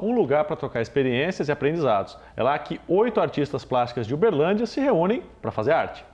um lugar para trocar experiências e aprendizados. É lá que oito artistas plásticas de Uberlândia se reúnem para fazer arte.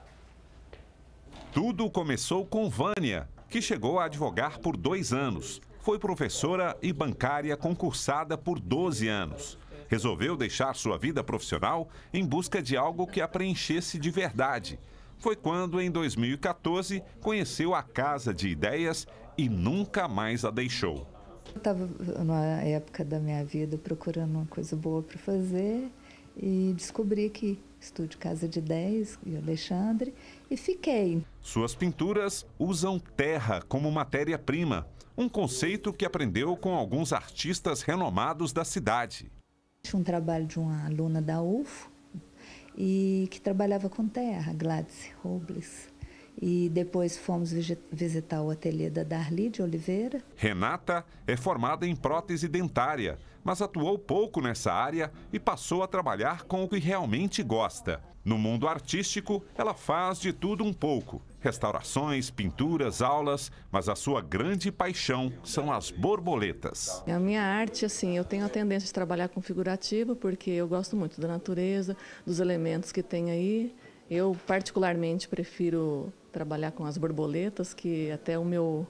Tudo começou com Vânia, que chegou a advogar por dois anos. Foi professora e bancária concursada por 12 anos. Resolveu deixar sua vida profissional em busca de algo que a preenchesse de verdade. Foi quando, em 2014, conheceu a Casa de Ideias e nunca mais a deixou. Eu estava numa época da minha vida procurando uma coisa boa para fazer e descobri que estúdio Casa de 10 e Alexandre e fiquei. Suas pinturas usam terra como matéria-prima, um conceito que aprendeu com alguns artistas renomados da cidade. Tinha um trabalho de uma aluna da UFO e que trabalhava com terra, Gladys Robles e depois fomos visitar o ateliê da Darli de Oliveira. Renata é formada em prótese dentária, mas atuou pouco nessa área e passou a trabalhar com o que realmente gosta. No mundo artístico, ela faz de tudo um pouco: restaurações, pinturas, aulas, mas a sua grande paixão são as borboletas. A minha arte, assim, eu tenho a tendência de trabalhar com figurativo porque eu gosto muito da natureza, dos elementos que tem aí. Eu, particularmente, prefiro trabalhar com as borboletas, que até o meu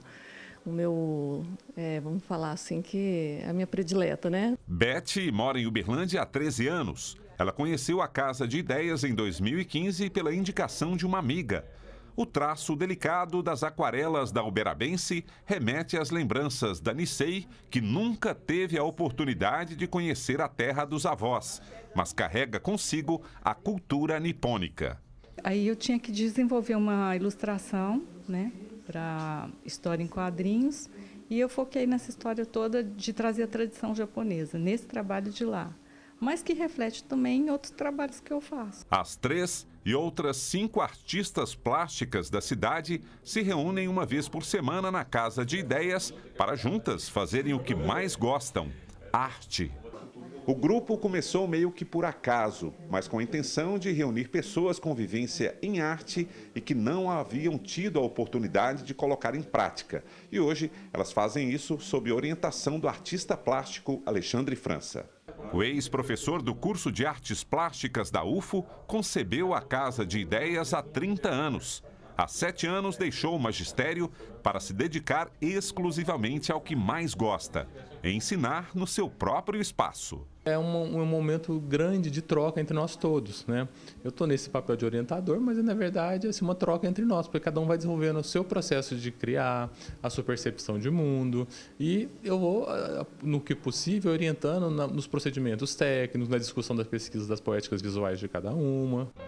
o meu, é, vamos falar assim, que é a minha predileta, né? Beth mora em Uberlândia há 13 anos. Ela conheceu a Casa de Ideias em 2015 pela indicação de uma amiga. O traço delicado das aquarelas da Uberabense remete às lembranças da Nissei, que nunca teve a oportunidade de conhecer a terra dos avós, mas carrega consigo a cultura nipônica. Aí eu tinha que desenvolver uma ilustração, né, para história em quadrinhos, e eu foquei nessa história toda de trazer a tradição japonesa, nesse trabalho de lá, mas que reflete também em outros trabalhos que eu faço. As três e outras cinco artistas plásticas da cidade se reúnem uma vez por semana na Casa de Ideias para juntas fazerem o que mais gostam: arte. O grupo começou meio que por acaso, mas com a intenção de reunir pessoas com vivência em arte e que não haviam tido a oportunidade de colocar em prática. E hoje elas fazem isso sob orientação do artista plástico Alexandre França. O ex-professor do curso de artes plásticas da UFO concebeu a Casa de Ideias há 30 anos. Há sete anos deixou o magistério para se dedicar exclusivamente ao que mais gosta: ensinar no seu próprio espaço. É um, um momento grande de troca entre nós todos. Né? Eu estou nesse papel de orientador, mas na verdade é assim, uma troca entre nós, porque cada um vai desenvolvendo o seu processo de criar, a sua percepção de mundo, e eu vou, no que possível, orientando na, nos procedimentos técnicos, na discussão das pesquisas das poéticas visuais de cada uma.